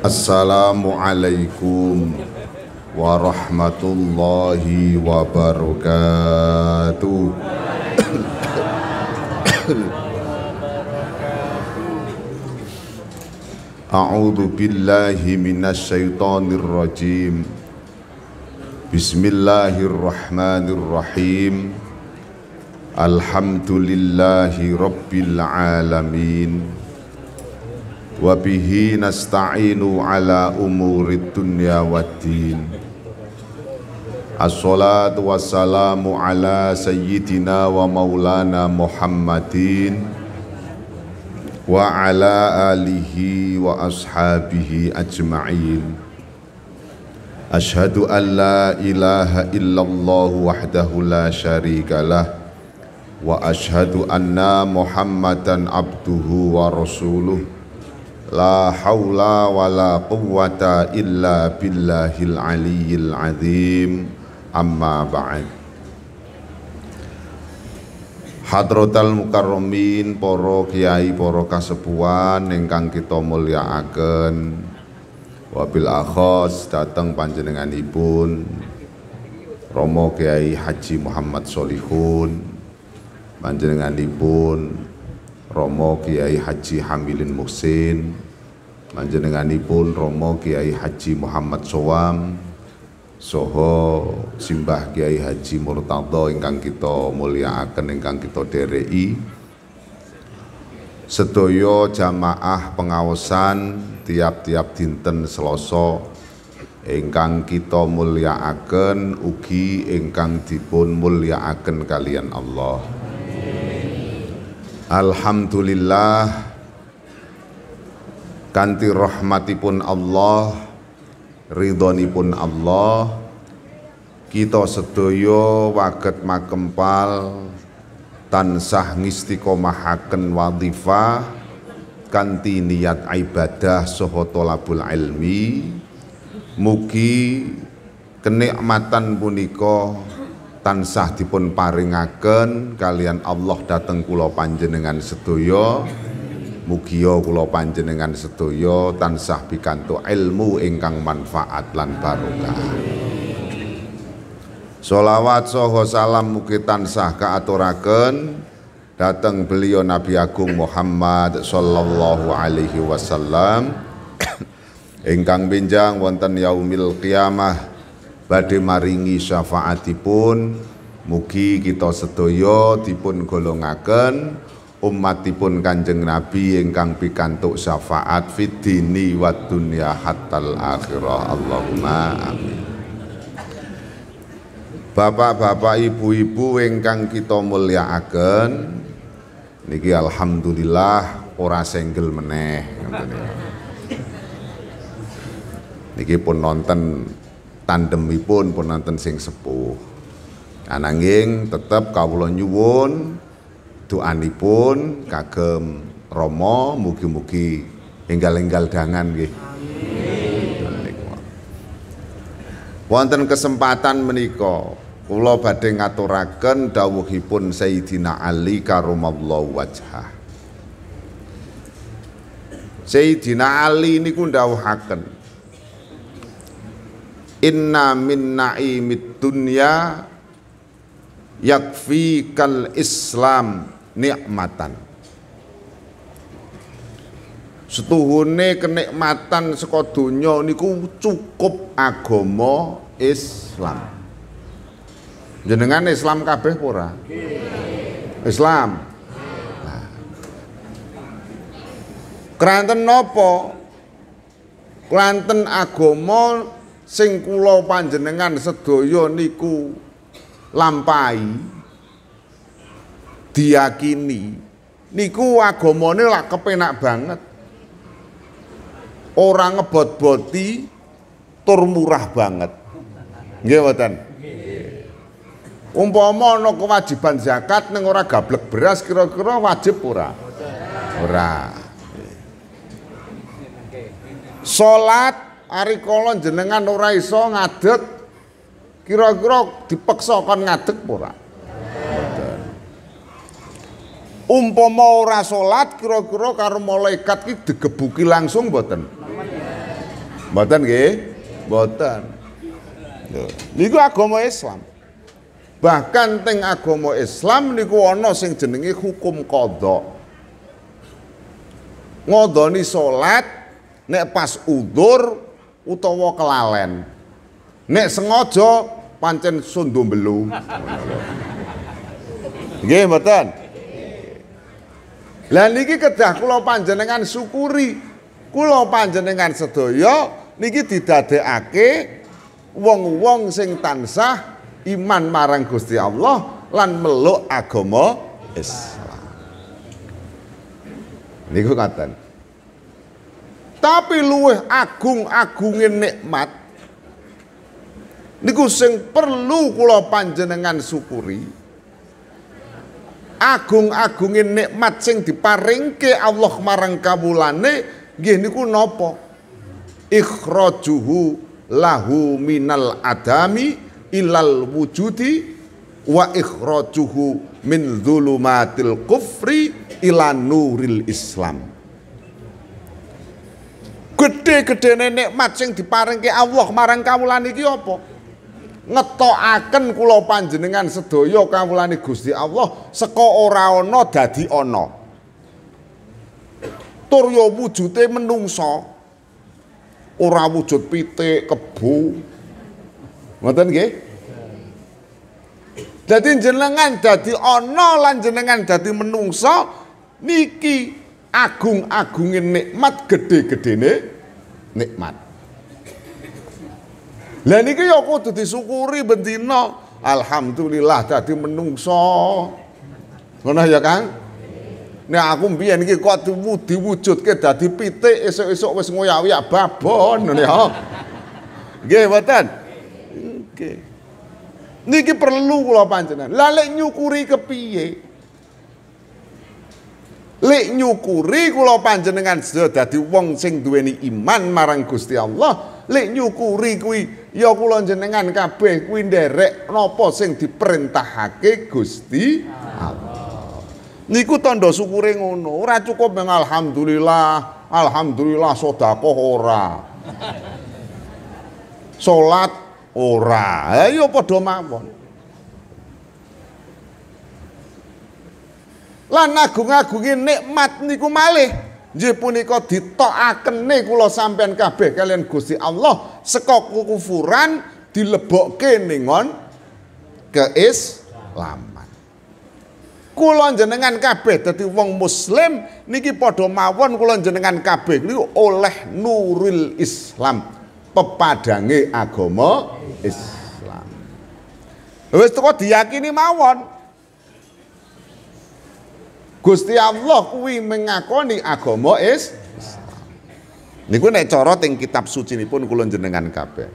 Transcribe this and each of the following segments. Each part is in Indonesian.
Assalamualaikum warahmatullahi wabarakatuh. A'udzu billahi minasyaitonir rajim. Bismillahirrahmanirrahim. Alhamdulillahi rabbil alamin wa bihi nasta'inu ala umurid dunya waddin As-salatu wassalamu ala sayyidina wa maulana Muhammadin wa ala alihi wa ashabihi ajma'in Ashhadu an la ilaha illallah wahdahu la lah wa ashhadu anna Muhammadan abduhu wa rasuluh La haula wa la quwata illa billahil aliyyil azim Amma ba'd Hadrotal mukarromin para kiai para kasepuhan ingkang kita mulyakaken wabil akhos dateng ibun. Romo Kiai Haji Muhammad Solihun panjenengan ibun. Romo Kiai Haji Hamilin Muhsin panjenenganipun Romo Kiai Haji Muhammad Soam Soho Simbah Kiai Haji Murtadha ingkang kita mulia mulyakaken ingkang kita DRI, Sedoyo jamaah pengawasan tiap-tiap dinten seloso, ingkang kita mulia mulyakaken ugi ingkang dipun mulyakaken kalian Allah. Alhamdulillah rahmati rahmatipun Allah ridhonipun Allah kita sedoyo waget makempal tansah ngistiqomahaken wadhifah kanti niat ibadah soho tolabul ilmi mugi kenikmatan punika tansah dipun paringaken kalian Allah dateng kula panjenengan sedaya mugia ya kula panjenengan sedaya tansah pikantuk ilmu ingkang manfaat lan barokah Salawat saha salam mugi tansah kaaturaken dateng beliau Nabi Agung Muhammad sallallahu alaihi wasallam ingkang binjang wonten yaumil qiyamah badhe maringi syafaatipun mugi kita sedaya dipun golongaken umatipun Kanjeng Nabi ingkang pikantuk syafaat fidini wa dunya hatal akhirah Allahumma amin Bapak-bapak ibu-ibu ingkang kita mulyakaken niki alhamdulillah ora senggel meneh ya. niki pun nonton tandemipun nanten sing sepuh. Ananging tetep kawula nyuwun doanipun kagem romo mugi-mugi enggal-enggal dangan nggih. Wonten kesempatan menika kula badhe ngaturaken dawuhipun Sayyidina Ali karramallahu wajhah. Sayyidina Ali niku ndawuhaken inna min na'imid dunya kal islam nikmatan setuhune kenikmatan saka donya niku cukup agama Islam jenengan Islam kabeh ora Islam Kranten nah. Keranten nopo Keranten agama sing kula panjenengan sedaya niku lampahi diyakini niku agamane lak kepenak banget ora ngebot-boti tur murah banget nggih mboten umpama ana kewajiban zakat ning ora gablek beras kira-kira wajib ora ora salat Ari kolon jenengan ora iso ngadeg kira-kira dipaksa kon ngadeg ora umpama ora salat kira-kira karo malaikat ki digebuki langsung mboten mboten nggih mboten niku agama Islam bahkan teng agama Islam niku ana sing jenenge hukum qadha ngodoni salat nek pas udur utawa kelalen. Nek sengaja pancen sundum belu. Nggih mboten? Lah niki kedah kula panjenengan syukuri. Kula panjenengan sedaya niki didadekake wong-wong sing tansah iman marang Gusti Allah lan meluk agama Islam. Niku ngoten. Tapi luweh agung-agunge nikmat niku sing perlu kula panjenengan syukuri. Agung-agunge nikmat sing diparingke Allah marang kawulane nggih niku napa? Ikhrajuhu lahu minal adami ilal wujudi wa ikhrajuhu min dhulumatil kufri ilan nuril islam Gede gede nikmat sing diparingke Allah marang kawulan iki apa? Ngetokaken kula panjenengan sedaya kawulane Gusti Allah seka ora ana dadi ana. Tur ya wujute menungsa. Ora wujud pitik, kebo. Ngoten nggih? Dadi jenengan dadi ana lan jenengan dadi menungsa niki agung-agungin nikmat gede-gedene nikmat lah niki ya kudu disyukuri bendina alhamdulillah dadi menungso ngono ya Kang nek aku mbiyen iki kok diwujudke dadi pitik esuk-esuk wis ngoyak-oyak babon ngono ya nggih mboten nggih niki perlu kula panjenengan lalek nyukuri kepiye Lek nyukuri kula panjenengan sedaya dadi wong sing duweni iman marang Gusti Allah, lek nyukuri kuwi ya kula jenengan kabeh kuwi nderek napa sing diperintahake Gusti Allah. Niku tanda syukure ngono, ora cukup meng alhamdulillah, alhamdulillah sedekah ora. Salat ora. Ha ya padha mawon. lan agung-agunge nikmat niku malih nggih punika ditokakene kula sampean kabeh kalian Gusti Allah saka kufuran dilebokke ningon keislaman. Kula jenengan kabeh dadi wong muslim niki padha mawon kula jenengan kabeh niku oleh nuril Islam, pepadange agama Islam. Wis teko diyakini mawon Gusti Allah kuwi mengakoni agama is Niku nek cara teng kitab suci nipun kula jenengan kabeh.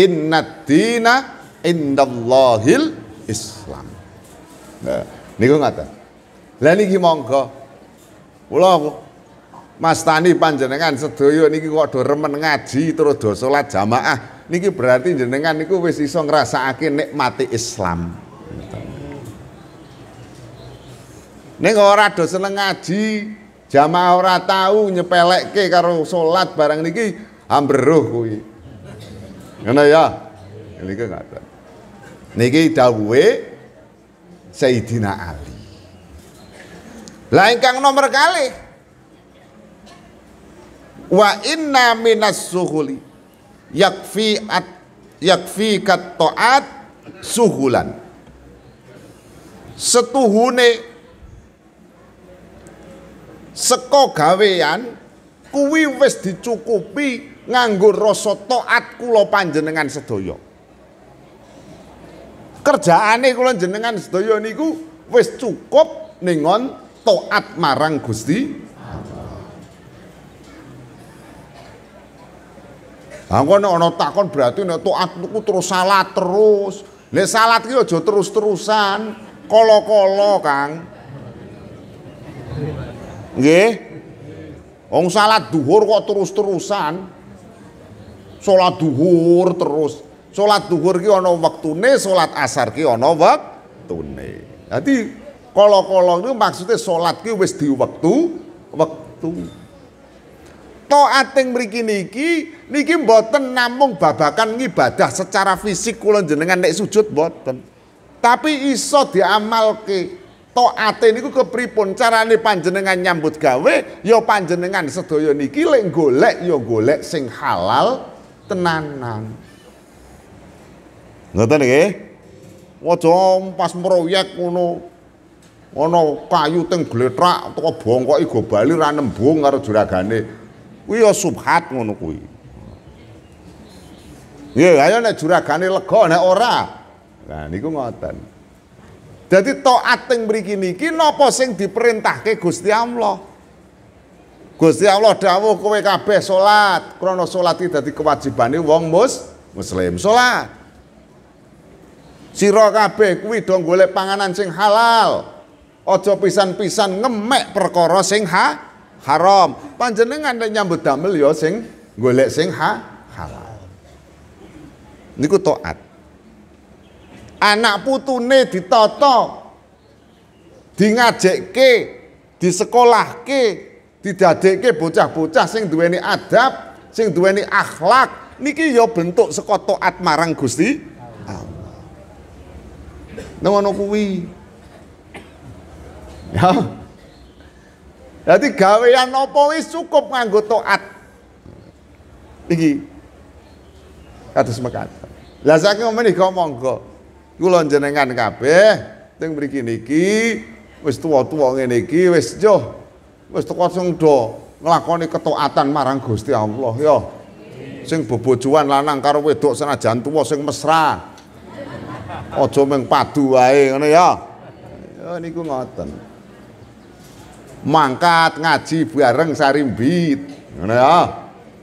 Inna dina indallahil Islam. Nah, niku ngata. Lah niki monggo. Kula Mas Tani panjenengan sedaya niki kok do remen ngaji terus do salat jamaah. Niki berarti jenengan niku wis iso ngrasakake nikmati Islam. Ini orang do seneng ngaji, jamaah orang tahu ke karo sholat barang niki ambruh kuwi. Ngono ya. Niki ngaten. Niki dawuhe Sayyidina Ali. Lah ingkang nomor kali. Wa inna minas suhuli yakfi at yakfi kat taat suhulan setuhune seko gawean kuwi wis dicukupi nganggo rasa taat kula panjenengan sedaya kerjaane kula jenengan sedaya niku wis cukup ningon taat marang Gusti Allah. Ha ngono takon berarti nek taat terus salat terus. Nek salat ki aja terus-terusan. kolo-kolo, Kang. Nggih. Wong salat duhur kok terus-terusan. Salat duhur terus. Salat duhur ki ana wektune, salat asar ki ana wektune. Dadi kolo-kolo itu maksudnya salat ki wis di wektu, wektu. Taating mriki niki niki mboten namung babakan ngibadah secara fisik kula jenengan nek sujud mboten. Tapi iso diamalke. Taate niku kepripun carane panjenengan nyambut gawe ya panjenengan sedaya niki lek golek ya golek sing halal tenanan. Ngoten nggih. Waja pas proyek ngono ana kayu teng glethrak teko bongkoki go bali ra nembung karo juragane. Kuwi ya subhat ngono kuwi. Ya ayo nek juragane lega nek ora Nah niku ngoten. Jadi taat yang mriki niki napa sing diperintahke Gusti Allah. Gusti Allah dawuh kowe kabeh salat, krana salat iki dadi kewajibane wong mus muslim salat. Sira kabeh kuwi do golek panganan sing halal. Aja pisan-pisan ngemek perkara sing ha haram. Panjenengan nek nyambut damel ya sing golek sing ha halal. Niku taat anak putune ditata di ke, di sekolahke didadekke bocah-bocah sing duweni adab sing duweni akhlak niki ya bentuk saka taat marang Gusti Allah nang ngono kuwi ya dadi gawean apa wis cukup nganggo taat iki kados mekaten lah saking ngomong iki monggo kula jenengan kabeh teng mriki niki wis tuwa-tuwa ngene iki wis yo wis teko sing do nglakoni ketaatan marang Gusti Allah yo, Sing bobojuan lanang karo wedok senajan tuwa sing mesra. Aja mung padu wae ngene ya. Ya niku ngoten. Mangkat ngaji bareng sarimbit. Ngono ya.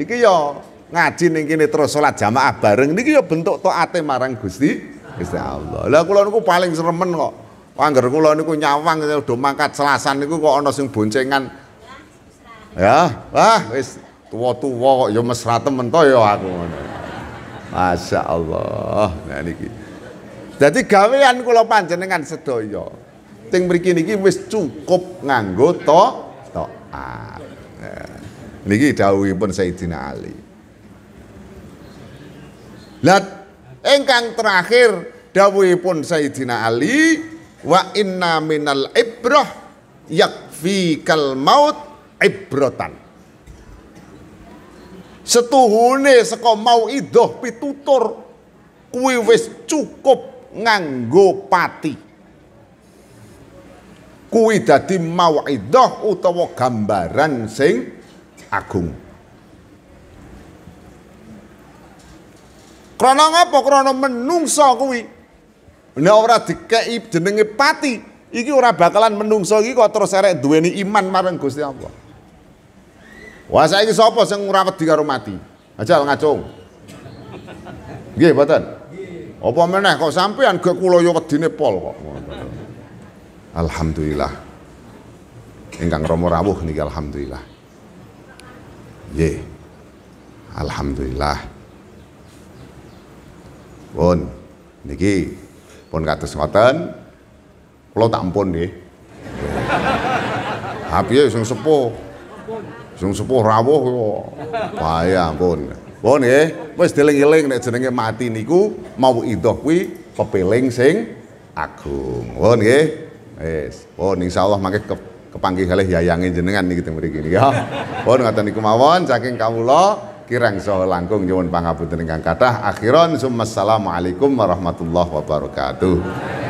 Iki yo ngaji ning kene terus salat jamaah bareng niki yo bentuk taate marang Gusti Gusti Allah. Lah kula niku paling seremen kok. Angger kula niku nyawang do mangkat Selasan niku kok ana sing boncengan. Ya, wah wis tuwa-tuwa kok ya mesra temen to ya aku ngono. Masya Allah. Nah niki. Dadi gawean kula panjenengan sedaya. Ting mriki niki wis cukup nganggo to taat. Nah, niki dawuhipun Sayyidina Ali. Lah Engkang terakhir dawuhipun Sayyidina Ali wa inna minal ibrah yakfi kal maut ibrotan. Setuhune saka mau idoh pitutur kuwi wis cukup nganggo pati. Kuwi dadi mau idoh utawa gambaran sing agung. Krono ngapa? krono menungso kuwi. Nek ora dikeki jenenge pati, iki ora bakalan menungso iki kok terus arek duweni iman marang Gusti Allah. Wah saiki sapa sing ora wedi karo mati? Ajal ngacung. Nggih, mboten. Apa meneh kok sampean gek kula yo ya wedine pol kok. Alhamdulillah. Ingkang romo rawuh niki alhamdulillah. Nggih. Alhamdulillah. Pun niki pun kados ngoten kula tak ampun nggih. Tapi piye sing sepuh? Sing sepuh rawuh kok. Wae ya ampun. Pun nggih, wis dieling-eling nek jenenge mati niku mau idah kuwi pepeling sing agung. Pun nggih. Wis, pun insyaallah mangke ke, kepanggih kalih yayange jenengan niki teng mriki niki ya. Pun ngoten niku mawon saking kawula kirang saha langkung nyuwun pangapunten ingkang kathah akhiron assalamualaikum warahmatullahi wabarakatuh